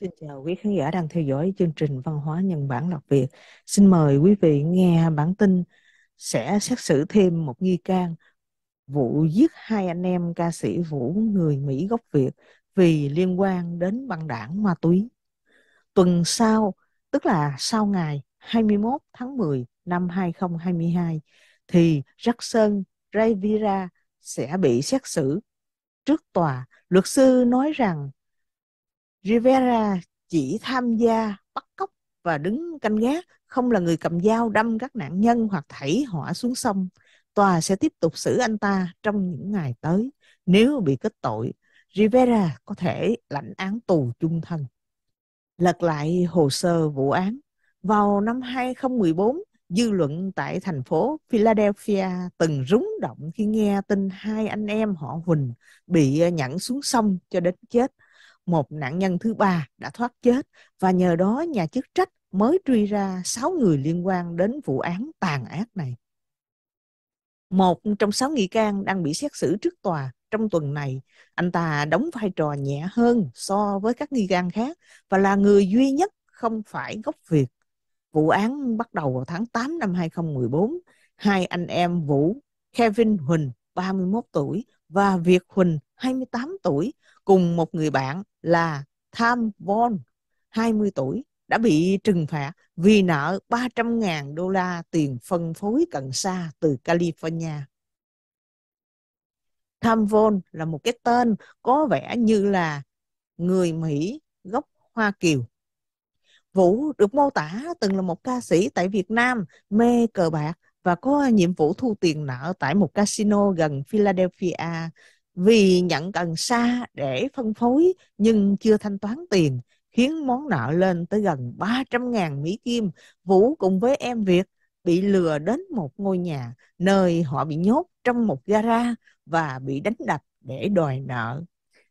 Xin chào quý khán giả đang theo dõi chương trình Văn hóa Nhân bản Lạc Việt. Xin mời quý vị nghe bản tin sẽ xét xử thêm một nghi can vụ giết hai anh em ca sĩ Vũ người Mỹ gốc Việt vì liên quan đến băng đảng ma túy. Tuần sau, tức là sau ngày 21 tháng 10 năm 2022, thì Jackson Rivera sẽ bị xét xử trước tòa. Luật sư nói rằng Rivera chỉ tham gia bắt cóc và đứng canh gác, không là người cầm dao đâm các nạn nhân hoặc thảy họ xuống sông. Tòa sẽ tiếp tục xử anh ta trong những ngày tới. Nếu bị kết tội, Rivera có thể lãnh án tù chung thân. Lật lại hồ sơ vụ án, vào năm 2014, dư luận tại thành phố Philadelphia từng rúng động khi nghe tin hai anh em họ Huỳnh bị nhẫn xuống sông cho đến chết một nạn nhân thứ ba đã thoát chết và nhờ đó nhà chức trách mới truy ra 6 người liên quan đến vụ án tàn ác này. Một trong 6 nghi can đang bị xét xử trước tòa trong tuần này, anh ta đóng vai trò nhẹ hơn so với các nghi can khác và là người duy nhất không phải gốc Việt. Vụ án bắt đầu vào tháng 8 năm 2014, hai anh em Vũ, Kevin Huỳnh, 31 tuổi và Việt Huỳnh, 28 tuổi cùng một người bạn là Tham Von 20 tuổi đã bị trừng phạt vì nợ 300.000 đô la tiền phân phối cần sa từ California. Tham Von là một cái tên có vẻ như là người Mỹ gốc Hoa Kiều. Vũ được mô tả từng là một ca sĩ tại Việt Nam mê cờ bạc và có nhiệm vụ thu tiền nợ tại một casino gần Philadelphia vì nhận cần xa để phân phối nhưng chưa thanh toán tiền khiến món nợ lên tới gần 300.000 Mỹ Kim. Vũ cùng với em Việt bị lừa đến một ngôi nhà nơi họ bị nhốt trong một gara và bị đánh đập để đòi nợ.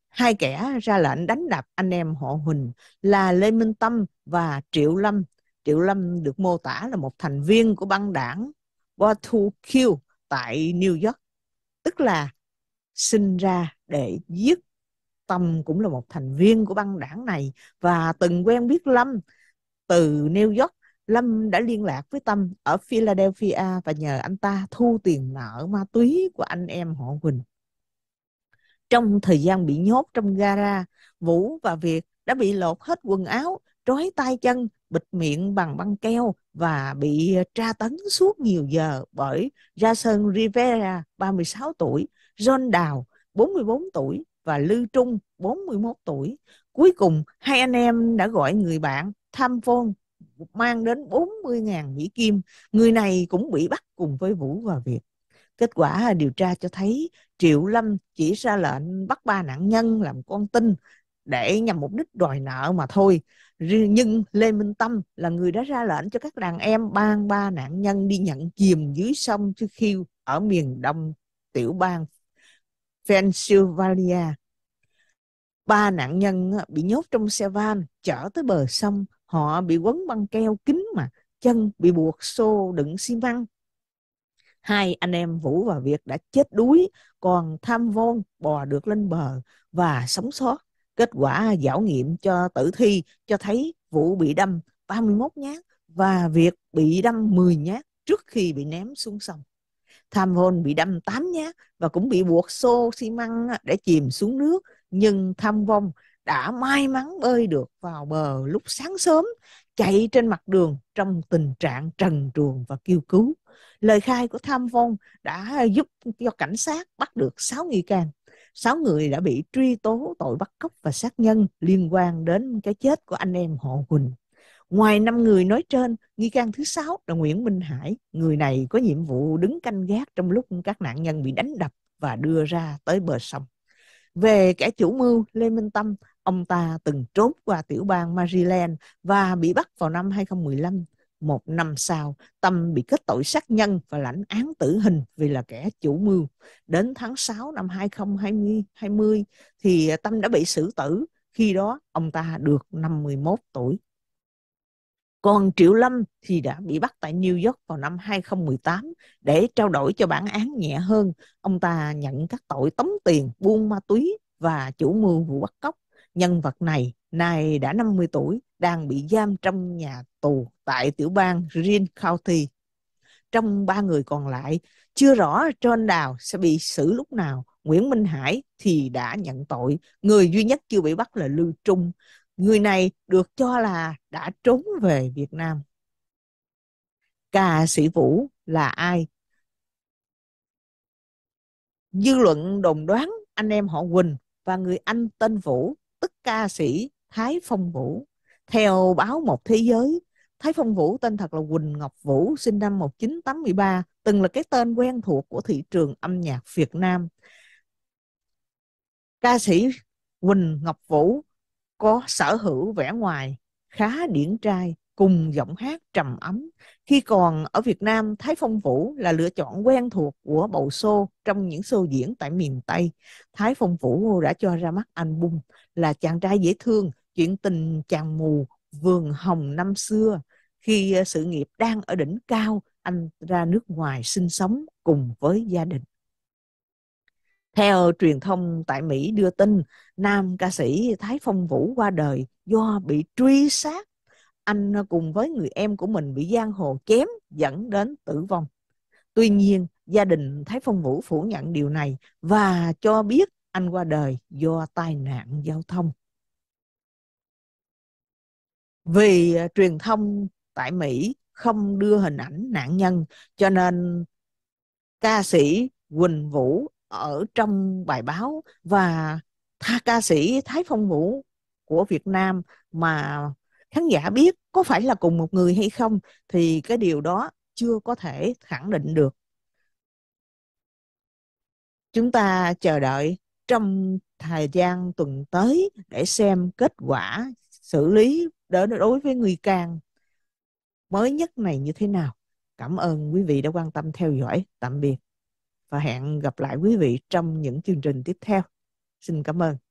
Hai kẻ ra lệnh đánh đập anh em họ Huỳnh là Lê Minh Tâm và Triệu Lâm. Triệu Lâm được mô tả là một thành viên của băng đảng Watu Q tại New York. Tức là sinh ra để giết Tâm cũng là một thành viên của băng đảng này và từng quen biết Lâm từ New York. Lâm đã liên lạc với Tâm ở Philadelphia và nhờ anh ta thu tiền nợ ma túy của anh em họ Quỳnh. Trong thời gian bị nhốt trong gara, Vũ và Việt đã bị lột hết quần áo, trói tay chân, bịt miệng bằng băng keo và bị tra tấn suốt nhiều giờ bởi Jason Rivera, 36 tuổi, John Đào 44 tuổi và Lư Trung 41 tuổi. Cuối cùng hai anh em đã gọi người bạn tham phôn mang đến 40.000 Mỹ Kim. Người này cũng bị bắt cùng với Vũ và Việt. Kết quả à, điều tra cho thấy Triệu Lâm chỉ ra lệnh bắt ba nạn nhân làm con tin để nhằm mục đích đòi nợ mà thôi. Nhưng Lê Minh Tâm là người đã ra lệnh cho các đàn em ban ba nạn nhân đi nhận chìm dưới sông trước khiêu ở miền đông tiểu bang Pennsylvania. Ba nạn nhân bị nhốt trong xe van chở tới bờ sông, họ bị quấn băng keo kín mà chân bị buộc xô đựng xi măng. Hai anh em Vũ và Việt đã chết đuối, còn Tham Von bò được lên bờ và sống sót. Kết quả giảo nghiệm cho tử thi cho thấy Vũ bị đâm 31 nhát và Việt bị đâm 10 nhát trước khi bị ném xuống sông tham vôn bị đâm tám nhá và cũng bị buộc xô xi măng để chìm xuống nước nhưng tham vong đã may mắn bơi được vào bờ lúc sáng sớm chạy trên mặt đường trong tình trạng trần truồng và kêu cứu lời khai của tham vong đã giúp cho cảnh sát bắt được 6 nghi can sáu người đã bị truy tố tội bắt cóc và sát nhân liên quan đến cái chết của anh em họ Quỳnh Ngoài năm người nói trên, nghi can thứ sáu là Nguyễn Minh Hải. Người này có nhiệm vụ đứng canh gác trong lúc các nạn nhân bị đánh đập và đưa ra tới bờ sông. Về kẻ chủ mưu Lê Minh Tâm, ông ta từng trốn qua tiểu bang Maryland và bị bắt vào năm 2015. Một năm sau, Tâm bị kết tội sát nhân và lãnh án tử hình vì là kẻ chủ mưu. Đến tháng 6 năm 2020 thì Tâm đã bị xử tử. Khi đó, ông ta được 51 tuổi. Còn Triệu Lâm thì đã bị bắt tại New York vào năm 2018 để trao đổi cho bản án nhẹ hơn. Ông ta nhận các tội tống tiền, buôn ma túy và chủ mưu vụ bắt cóc. Nhân vật này nay đã 50 tuổi, đang bị giam trong nhà tù tại tiểu bang Green County. Trong ba người còn lại, chưa rõ John Đào sẽ bị xử lúc nào. Nguyễn Minh Hải thì đã nhận tội. Người duy nhất chưa bị bắt là Lưu Trung người này được cho là đã trốn về Việt Nam. Cà sĩ Vũ là ai? Dư luận đồng đoán anh em họ Quỳnh và người anh tên Vũ, tức ca sĩ Thái Phong Vũ. Theo báo Một Thế Giới, Thái Phong Vũ tên thật là Quỳnh Ngọc Vũ, sinh năm 1983, từng là cái tên quen thuộc của thị trường âm nhạc Việt Nam. Ca sĩ Quỳnh Ngọc Vũ có sở hữu vẻ ngoài khá điển trai cùng giọng hát trầm ấm. Khi còn ở Việt Nam, Thái Phong Vũ là lựa chọn quen thuộc của bầu xô trong những show diễn tại miền Tây. Thái Phong Vũ đã cho ra mắt album là Chàng trai dễ thương, chuyện tình chàng mù, vườn hồng năm xưa. Khi ờ, sự nghiệp đang ở đỉnh cao, anh ra nước ngoài sinh sống cùng với gia đình. Theo truyền thông tại Mỹ đưa tin, nam ca sĩ Thái Phong Vũ qua đời do bị truy sát. Anh cùng với người em của mình bị giang hồ chém dẫn đến tử vong. Tuy nhiên, gia đình Thái Phong Vũ phủ nhận điều này và cho biết anh qua đời do tai nạn giao thông. Vì à, truyền thông tại Mỹ không đưa hình ảnh nạn nhân cho nên ca sĩ Quỳnh Vũ ở trong bài báo và tha ca sĩ Thái Phong Vũ của Việt Nam mà khán giả biết có phải là cùng một người hay không thì cái điều đó chưa có thể khẳng định được. Chúng ta chờ đợi trong thời gian tuần tới để xem kết quả xử lý đối với người can mới nhất này như thế nào. Cảm ơn quý vị đã quan tâm theo dõi. Tạm biệt và hẹn gặp lại quý vị trong những chương trình tiếp theo. Xin cảm ơn.